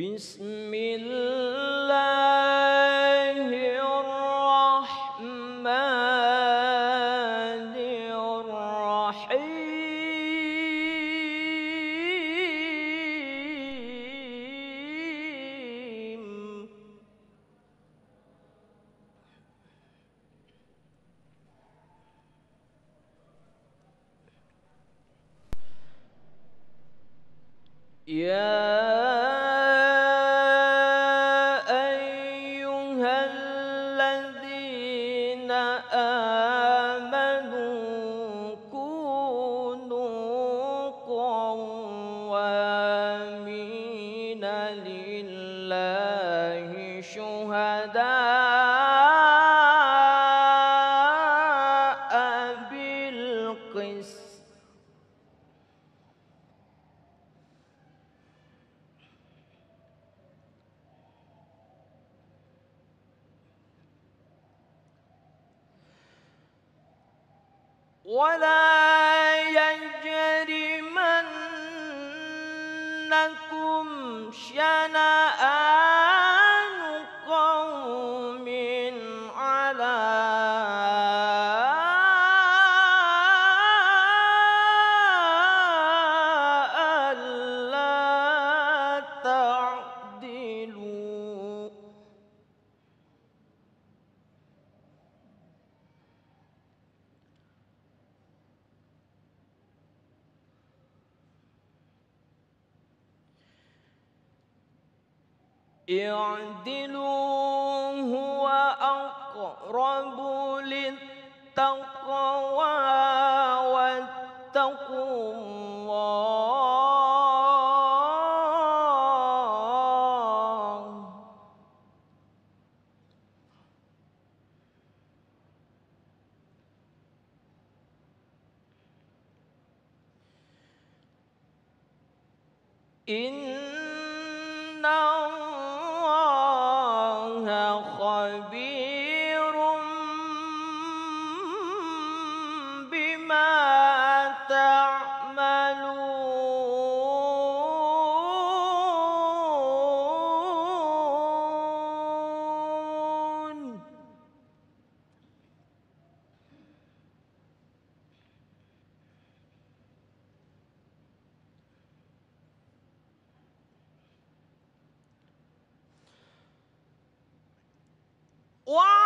بسم الله شنأ اعدلوا هو أقرب للتقوى واتقوا الله إن 哇！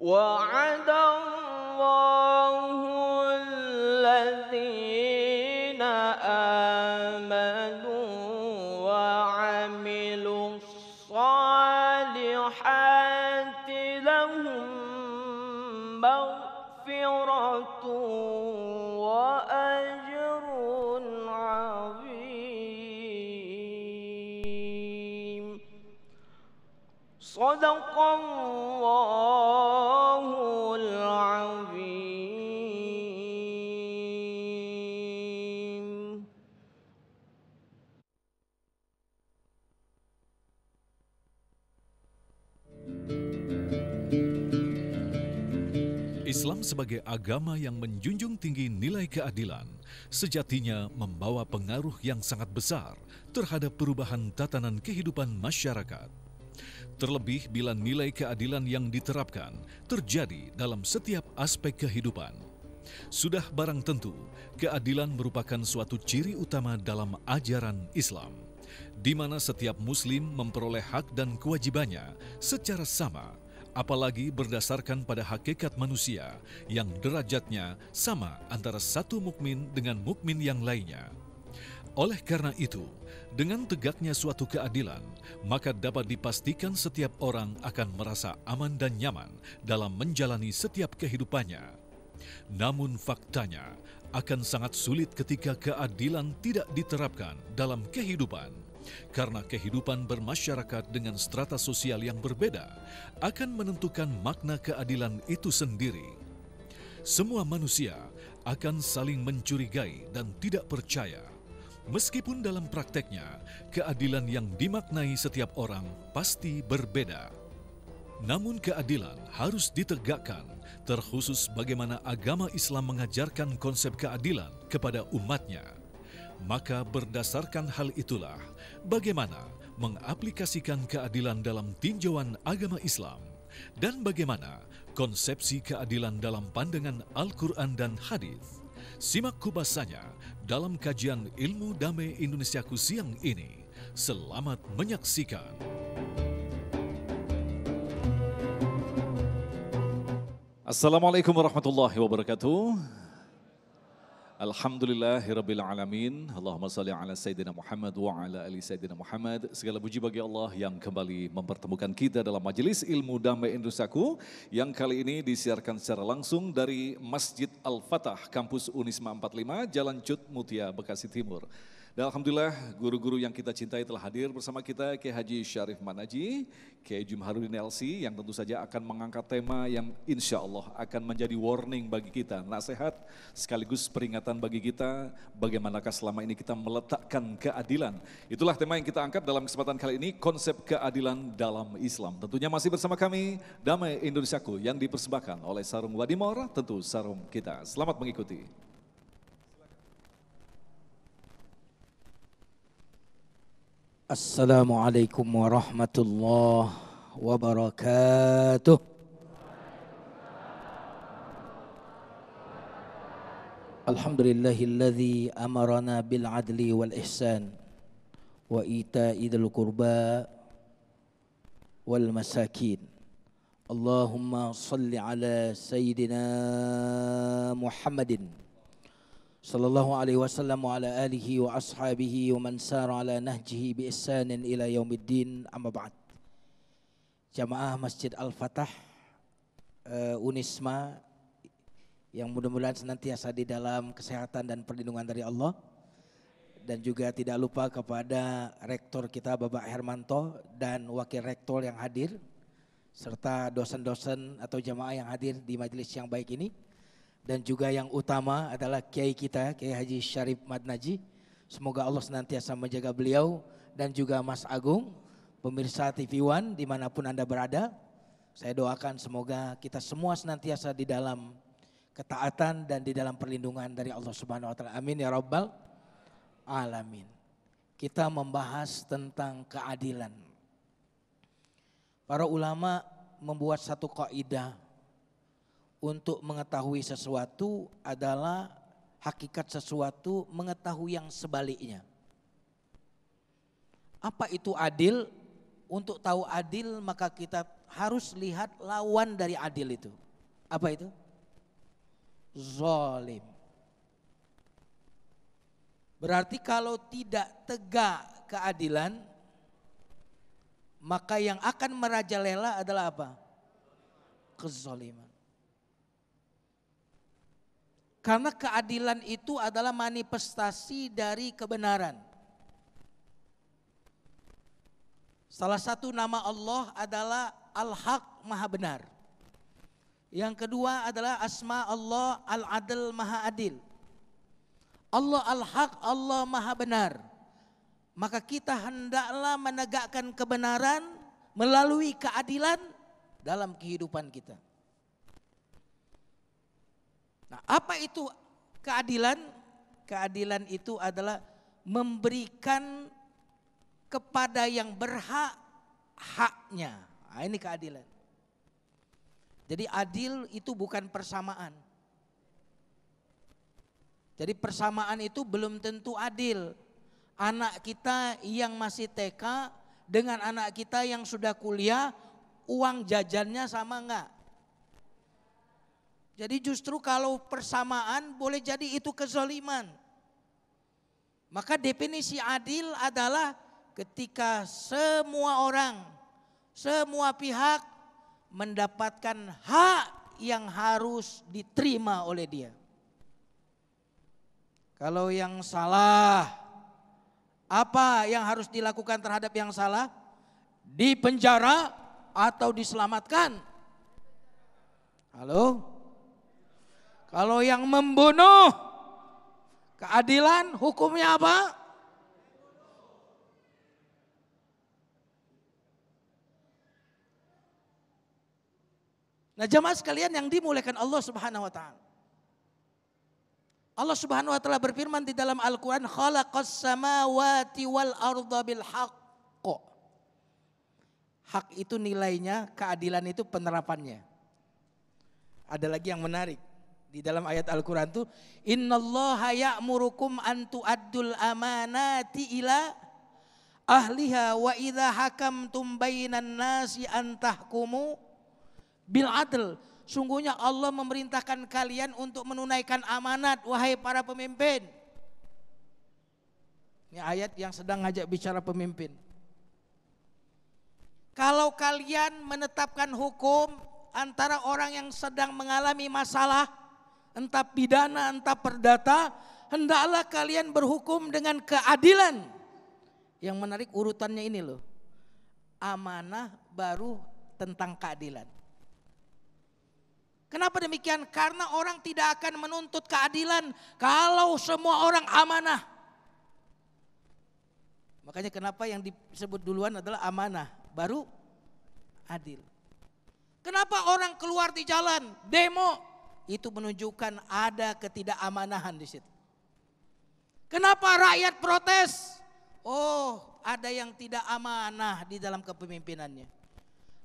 وعد الله الذين آمنوا وعملوا الصالحات لهم مغفرة وأجر عظيم صدق الله sebagai agama yang menjunjung tinggi nilai keadilan, sejatinya membawa pengaruh yang sangat besar terhadap perubahan tatanan kehidupan masyarakat. Terlebih bila nilai keadilan yang diterapkan terjadi dalam setiap aspek kehidupan. Sudah barang tentu, keadilan merupakan suatu ciri utama dalam ajaran Islam, di mana setiap Muslim memperoleh hak dan kewajibannya secara sama apalagi berdasarkan pada hakikat manusia yang derajatnya sama antara satu mukmin dengan mukmin yang lainnya. Oleh karena itu, dengan tegaknya suatu keadilan, maka dapat dipastikan setiap orang akan merasa aman dan nyaman dalam menjalani setiap kehidupannya. Namun faktanya akan sangat sulit ketika keadilan tidak diterapkan dalam kehidupan karena kehidupan bermasyarakat dengan strata sosial yang berbeda akan menentukan makna keadilan itu sendiri. Semua manusia akan saling mencurigai dan tidak percaya. Meskipun dalam prakteknya, keadilan yang dimaknai setiap orang pasti berbeda. Namun keadilan harus ditegakkan, terkhusus bagaimana agama Islam mengajarkan konsep keadilan kepada umatnya. Maka berdasarkan hal itulah, bagaimana mengaplikasikan keadilan dalam tinjauan agama Islam dan bagaimana konsepsi keadilan dalam pandangan Al-Quran dan Hadis. Simak kubasanya dalam kajian Ilmu Damai Indonesia siang ini. Selamat menyaksikan. Assalamualaikum warahmatullahi wabarakatuh. Alhamdulillahirrabbilalamin. Allahumma salli ala Sayyidina Muhammad wa ala ali Sayyidina Muhammad. Segala puji bagi Allah yang kembali mempertemukan kita dalam majelis ilmu damai Indosaku yang kali ini disiarkan secara langsung dari Masjid Al-Fatah, Kampus Unisma 45, Jalan Cut Mutia, Bekasi Timur. Dan Alhamdulillah guru-guru yang kita cintai telah hadir bersama kita Kiai Haji Syarif Manaji, Kiai Jumharudin LC yang tentu saja akan mengangkat tema yang insya Allah akan menjadi warning bagi kita, nasihat sekaligus peringatan bagi kita bagaimanakah selama ini kita meletakkan keadilan. Itulah tema yang kita angkat dalam kesempatan kali ini, konsep keadilan dalam Islam. Tentunya masih bersama kami Damai Indonesiaku yang dipersembahkan oleh Sarung Wadimor, tentu sarung kita. Selamat mengikuti. Assalamualaikum warahmatullahi wabarakatuh. Alhamdulillahilladzi amarana bil adli wal ihsan wa ita'i dzil qurba wal masakin. Allahumma salli ala sayyidina Muhammadin sallallahu alaihi wasallam wa ala alihi wa ashabihi wa man sara ala nahjihi bi ihsanin ila yaumiddin amma ba'd. Jamaah Masjid Al-Fatah uh, Unisma yang mudah-mudahan senantiasa di dalam kesehatan dan perlindungan dari Allah dan juga tidak lupa kepada rektor kita Bapak Hermanto dan wakil rektor yang hadir serta dosen-dosen atau jamaah yang hadir di majelis yang baik ini dan juga yang utama adalah kiai kita, Kiai Haji Syarif Madnaji. Semoga Allah senantiasa menjaga beliau dan juga Mas Agung, pemirsa TV One dimanapun Anda berada. Saya doakan semoga kita semua senantiasa di dalam ketaatan dan di dalam perlindungan dari Allah Subhanahu wa taala. Amin ya rabbal alamin. Kita membahas tentang keadilan. Para ulama membuat satu kaidah untuk mengetahui sesuatu adalah hakikat sesuatu mengetahui yang sebaliknya. Apa itu adil? Untuk tahu adil maka kita harus lihat lawan dari adil itu. Apa itu? Zolim. Berarti kalau tidak tegak keadilan, maka yang akan merajalela adalah apa? Kezoliman. Karena keadilan itu adalah manifestasi dari kebenaran. Salah satu nama Allah adalah Al-Haq Maha Benar. Yang kedua adalah asma Allah Al-Adil Maha Adil. Allah Al-Haq, Allah Maha Benar. Maka kita hendaklah menegakkan kebenaran melalui keadilan dalam kehidupan kita. Nah, apa itu keadilan? Keadilan itu adalah memberikan kepada yang berhak haknya. Nah, ini keadilan. Jadi adil itu bukan persamaan. Jadi persamaan itu belum tentu adil. Anak kita yang masih TK dengan anak kita yang sudah kuliah, uang jajannya sama enggak? Jadi justru kalau persamaan boleh jadi itu kezaliman. Maka definisi adil adalah ketika semua orang, semua pihak mendapatkan hak yang harus diterima oleh dia. Kalau yang salah, apa yang harus dilakukan terhadap yang salah? Dipenjara atau diselamatkan? Halo? Kalau yang membunuh keadilan hukumnya apa? Nah jemaah sekalian yang dimulaikan Allah subhanahu wa ta'ala. Allah subhanahu wa ta'ala berfirman di dalam Al-Quran. Khalaqas samawati wal arda bil haqq. Hak itu nilainya, keadilan itu penerapannya. Ada lagi yang menarik. Di dalam ayat Al-Quran itu, Innallaha ya'murukum antu addul amanati ila ahliha wa idha hakamtum bainan nasi antahkumu bil adl. Sungguhnya Allah memerintahkan kalian untuk menunaikan amanat, wahai para pemimpin. Ini ayat yang sedang ngajak bicara pemimpin. Kalau kalian menetapkan hukum antara orang yang sedang mengalami masalah entah pidana, entah perdata, hendaklah kalian berhukum dengan keadilan. Yang menarik urutannya ini loh. Amanah baru tentang keadilan. Kenapa demikian? Karena orang tidak akan menuntut keadilan kalau semua orang amanah. Makanya kenapa yang disebut duluan adalah amanah, baru adil. Kenapa orang keluar di jalan, demo, itu menunjukkan ada ketidakamanahan di situ. Kenapa rakyat protes? Oh, ada yang tidak amanah di dalam kepemimpinannya.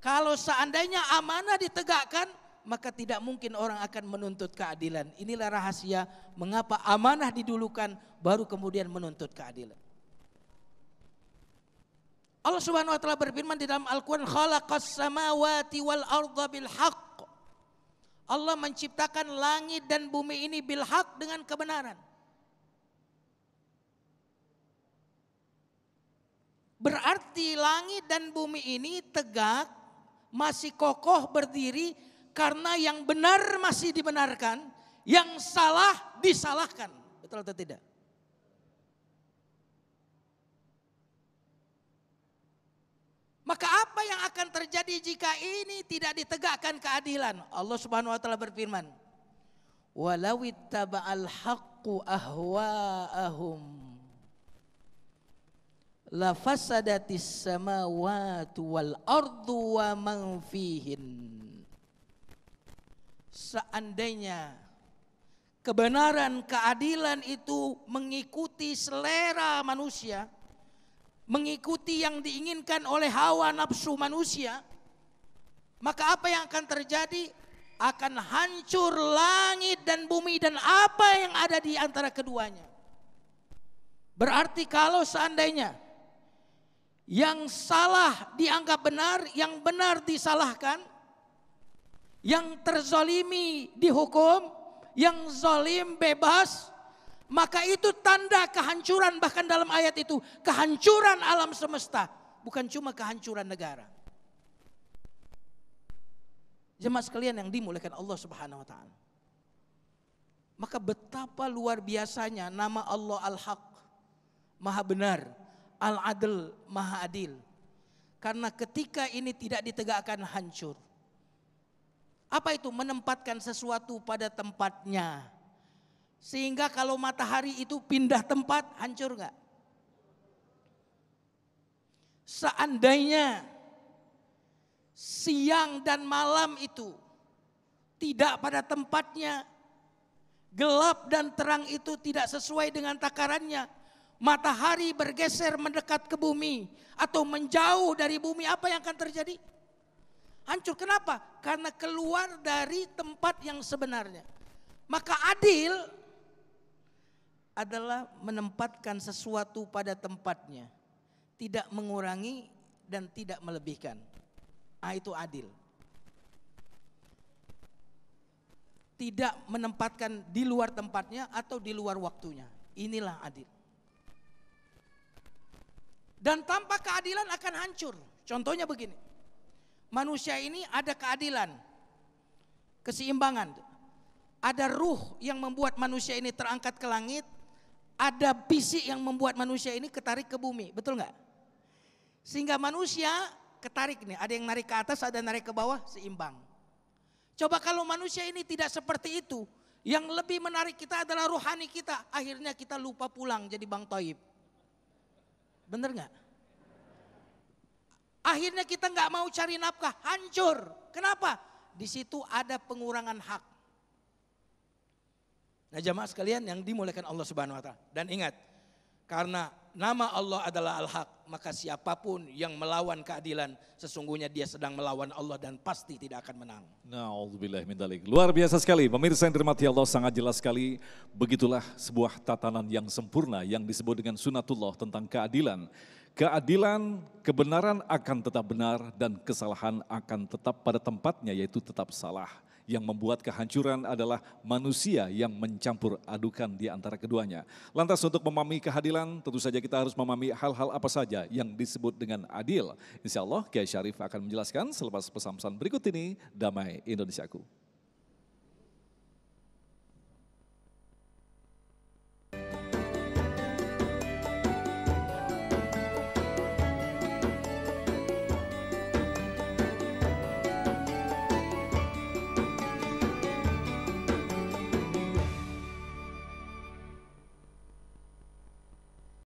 Kalau seandainya amanah ditegakkan, maka tidak mungkin orang akan menuntut keadilan. Inilah rahasia mengapa amanah didulukan baru kemudian menuntut keadilan. Allah Subhanahu wa taala berfirman di dalam Al-Qur'an khalaqas samawati wal arda bil haqq Allah menciptakan langit dan bumi ini bilhak dengan kebenaran. Berarti langit dan bumi ini tegak, masih kokoh berdiri karena yang benar masih dibenarkan, yang salah disalahkan. Betul atau tidak? Maka apa yang akan terjadi jika ini tidak ditegakkan keadilan? Allah Subhanahu wa taala berfirman, "Walau ittaba'al haqqu ahwa'ahum la fasadatis samawati wal ardu wa man fihin." Seandainya kebenaran keadilan itu mengikuti selera manusia, mengikuti yang diinginkan oleh hawa nafsu manusia, maka apa yang akan terjadi? Akan hancur langit dan bumi dan apa yang ada di antara keduanya. Berarti kalau seandainya yang salah dianggap benar, yang benar disalahkan, yang terzolimi dihukum, yang zolim bebas, maka itu tanda kehancuran bahkan dalam ayat itu. Kehancuran alam semesta. Bukan cuma kehancuran negara. Jemaat sekalian yang dimuliakan Allah subhanahu wa ta'ala. Maka betapa luar biasanya nama Allah Al-Haq. Maha benar. Al-Adl, Maha Adil. Karena ketika ini tidak ditegakkan hancur. Apa itu menempatkan sesuatu pada tempatnya? Sehingga kalau matahari itu pindah tempat, hancur nggak? Seandainya siang dan malam itu tidak pada tempatnya, gelap dan terang itu tidak sesuai dengan takarannya, matahari bergeser mendekat ke bumi atau menjauh dari bumi, apa yang akan terjadi? Hancur kenapa? Karena keluar dari tempat yang sebenarnya. Maka adil adalah menempatkan sesuatu pada tempatnya, tidak mengurangi dan tidak melebihkan. Ah, itu adil. Tidak menempatkan di luar tempatnya atau di luar waktunya. Inilah adil. Dan tanpa keadilan akan hancur. Contohnya begini. Manusia ini ada keadilan, keseimbangan. Ada ruh yang membuat manusia ini terangkat ke langit, ada bisik yang membuat manusia ini ketarik ke bumi, betul nggak? Sehingga manusia ketarik nih, ada yang narik ke atas, ada yang narik ke bawah, seimbang. Coba kalau manusia ini tidak seperti itu, yang lebih menarik kita adalah rohani kita. Akhirnya kita lupa pulang jadi Bang Toib. Bener nggak? Akhirnya kita nggak mau cari nafkah, hancur. Kenapa? Di situ ada pengurangan hak. Nah jamaah sekalian yang dimuliakan Allah Subhanahu Wa Taala. Dan ingat, karena nama Allah adalah Al-Haq, maka siapapun yang melawan keadilan sesungguhnya dia sedang melawan Allah dan pasti tidak akan menang. Nah, min dalik. Luar biasa sekali. Pemirsa yang dirahmati Allah sangat jelas sekali begitulah sebuah tatanan yang sempurna yang disebut dengan sunatullah tentang keadilan. Keadilan, kebenaran akan tetap benar dan kesalahan akan tetap pada tempatnya yaitu tetap salah yang membuat kehancuran adalah manusia yang mencampur adukan di antara keduanya. Lantas untuk memahami keadilan tentu saja kita harus memahami hal-hal apa saja yang disebut dengan adil. Insya Allah Kiai Syarif akan menjelaskan selepas pesan-pesan berikut ini Damai Indonesiaku.